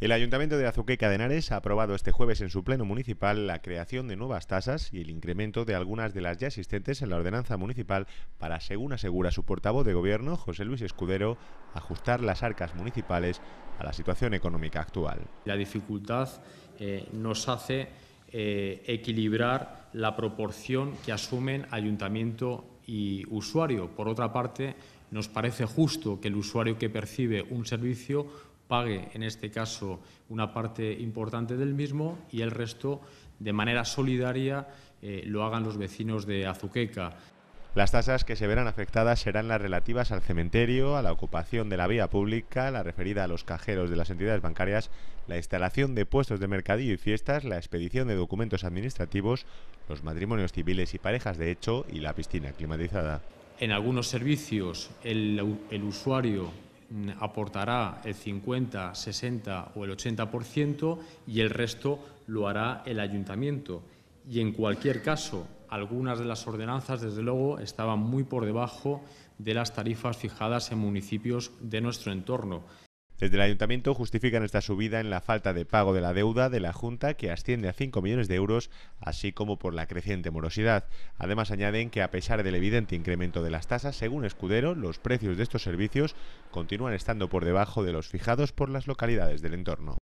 El Ayuntamiento de Azuqueca de Henares ha aprobado este jueves en su pleno municipal la creación de nuevas tasas y el incremento de algunas de las ya existentes en la ordenanza municipal para, según asegura su portavoz de gobierno, José Luis Escudero, ajustar las arcas municipales a la situación económica actual. La dificultad eh, nos hace eh, equilibrar la proporción que asumen ayuntamiento y usuario. Por otra parte, nos parece justo que el usuario que percibe un servicio pague, en este caso, una parte importante del mismo y el resto, de manera solidaria, eh, lo hagan los vecinos de Azuqueca. Las tasas que se verán afectadas serán las relativas al cementerio, a la ocupación de la vía pública, la referida a los cajeros de las entidades bancarias, la instalación de puestos de mercadillo y fiestas, la expedición de documentos administrativos, los matrimonios civiles y parejas de hecho y la piscina climatizada. En algunos servicios el usuario aportará el 50, 60 o el 80% y el resto lo hará el ayuntamiento. Y en cualquier caso, algunas de las ordenanzas, desde luego, estaban muy por debajo de las tarifas fijadas en municipios de nuestro entorno. Desde el ayuntamiento justifican esta subida en la falta de pago de la deuda de la Junta que asciende a 5 millones de euros, así como por la creciente morosidad. Además añaden que a pesar del evidente incremento de las tasas, según Escudero, los precios de estos servicios continúan estando por debajo de los fijados por las localidades del entorno.